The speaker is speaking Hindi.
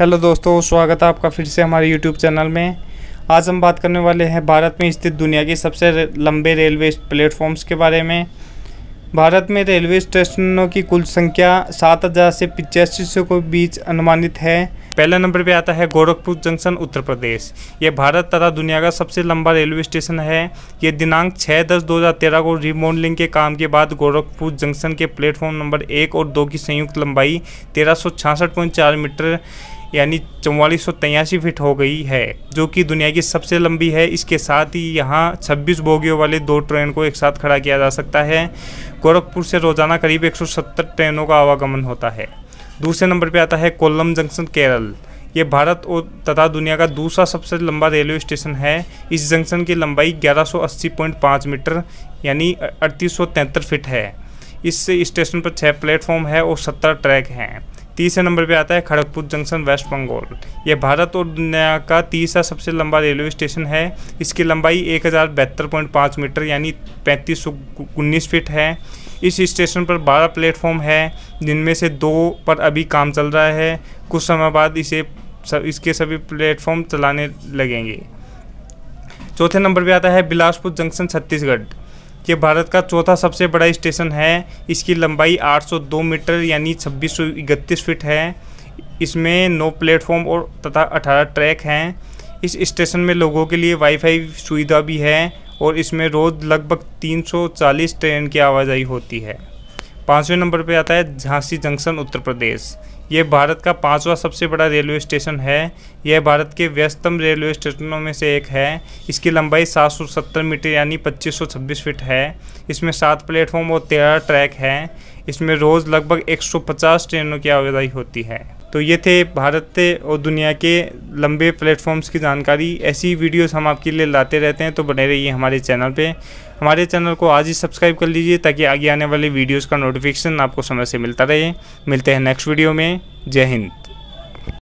हेलो दोस्तों स्वागत है आपका फिर से हमारे यूट्यूब चैनल में आज हम बात करने वाले हैं भारत में स्थित दुनिया के सबसे लंबे रेलवे प्लेटफॉर्म्स के बारे में भारत में रेलवे स्टेशनों की कुल संख्या 7000 से पिचासी सौ के बीच अनुमानित है पहले नंबर पे आता है गोरखपुर जंक्शन उत्तर प्रदेश ये भारत तथा दुनिया का सबसे लंबा रेलवे स्टेशन है ये दिनांक 6 दस 2013 को रिमोडलिंग के काम के बाद गोरखपुर जंक्शन के प्लेटफॉर्म नंबर एक और दो की संयुक्त लंबाई तेरह मीटर यानी चौवालीस फीट हो गई है जो कि दुनिया की सबसे लंबी है इसके साथ ही यहाँ 26 बोगियों वाले दो ट्रेन को एक साथ खड़ा किया जा सकता है गोरखपुर से रोजाना करीब 170 ट्रेनों का आवागमन होता है दूसरे नंबर पर आता है कोल्लम जंक्शन केरल ये भारत और तथा दुनिया का दूसरा सबसे लंबा रेलवे स्टेशन है इस जंक्शन की लंबाई 1180.5 मीटर यानी अड़तीस फीट है इस स्टेशन पर छः प्लेटफॉर्म है और सत्तर ट्रैक हैं तीसरे नंबर पे आता है खड़गपुर जंक्शन वेस्ट बंगाल ये भारत और दुनिया का तीसरा सबसे लंबा रेलवे स्टेशन है इसकी लंबाई एक हज़ार बहत्तर पॉइंट पाँच मीटर यानी पैंतीस सौ उन्नीस फीट है इस स्टेशन पर बारह प्लेटफॉर्म है जिनमें से दो पर अभी काम चल रहा है कुछ समय बाद इसे सब इसके सभी प्लेटफॉर्म चलाने लगेंगे चौथे नंबर पे आता है बिलासपुर जंक्शन छत्तीसगढ़ ये भारत का चौथा सबसे बड़ा स्टेशन है इसकी लंबाई 802 मीटर यानी छब्बीस फीट है इसमें नौ प्लेटफॉर्म और तथा 18 ट्रैक हैं इस स्टेशन में लोगों के लिए वाईफाई सुविधा भी है और इसमें रोज़ लगभग 340 ट्रेन की आवाजाही होती है पाँचवें नंबर पे आता है झांसी जंक्शन उत्तर प्रदेश ये भारत का पांचवा सबसे बड़ा रेलवे स्टेशन है यह भारत के व्यस्तम रेलवे स्टेशनों में से एक है इसकी लंबाई 770 मीटर यानी 2526 फीट है इसमें सात प्लेटफॉर्म और तेरह ट्रैक हैं इसमें रोज़ लगभग 150 ट्रेनों की आवाजाही होती है तो ये थे भारत और दुनिया के लंबे प्लेटफॉर्म्स की जानकारी ऐसी वीडियोस हम आपके लिए लाते रहते हैं तो बने रहिए हमारे चैनल पे हमारे चैनल को आज ही सब्सक्राइब कर लीजिए ताकि आगे आने वाले वीडियोस का नोटिफिकेशन आपको समय से मिलता रहे मिलते हैं नेक्स्ट वीडियो में जय हिंद